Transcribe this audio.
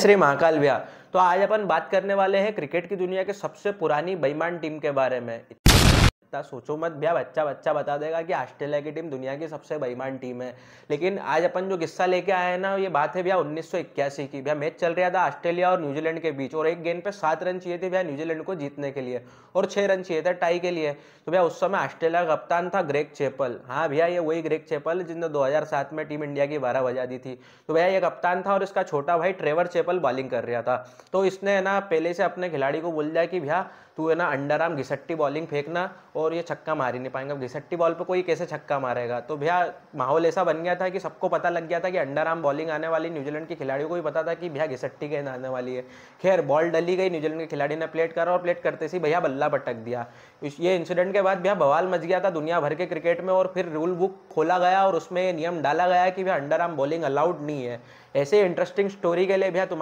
श्री महाकाल भैया तो आज अपन बात करने वाले हैं क्रिकेट की दुनिया के सबसे पुरानी बेईमान टीम के बारे में सकता सोचो मत भैया बच्चा बच्चा बता देगा कि ऑस्ट्रेलिया की टीम दुनिया की सबसे बेईमान टीम है लेकिन आज अपन जो किस्सा लेके आए हैं ना ये बात है भैया उन्नीस की भैया मैच चल रहा था ऑस्ट्रेलिया और न्यूजीलैंड के बीच और एक गेंद पर सात रन चाहिए थे भैया न्यूजीलैंड को जीतने के लिए और छह रन चाहिए थे टाई के लिए तो भैया उस समय ऑस्ट्रेलिया का कप्तान था ग्रेक चेपल हाँ भैया ये वही ग्रेक चेपल जिनने दो में टीम इंडिया की बारह बजा दी थी तो भैया ये कप्तान था और इसका छोटा भाई ट्रेवर चेपल बॉलिंग कर रहा था तो इसने ना पहले से अपने खिलाड़ी को बोल दिया कि भैया तू है ना अंडर आर्म घिसट्टी बॉलिंग फेंकना और ये छक्का मार ही नहीं पाएंगे घिसट्टी बॉल पर कोई कैसे छक्का मारेगा तो भैया माहौल ऐसा बन गया था कि सबको पता लग गया था कि अंडर आर्म बॉलिंग आने वाली न्यूजीलैंड के खिलाड़ियों को भी पता था कि भैया घिसट्टी गेंद आने वाली है खैर बॉल डली गई न्यूजीलैंड के खिलाड़ी ने प्लेट करा और प्लेट करते ही भैया बल्ला पटक दिया ये इंसिडेंट के बाद भैया बवाल मच गया था दुनिया भर के क्रिकेट में और फिर रूल बुक खोला गया और उसमें नियम डाला गया कि भैया अंडर आर्म बॉलिंग अलाउड नहीं है ऐसे इंटरेस्टिंग स्टोरी के लिए भैया तुम्हारे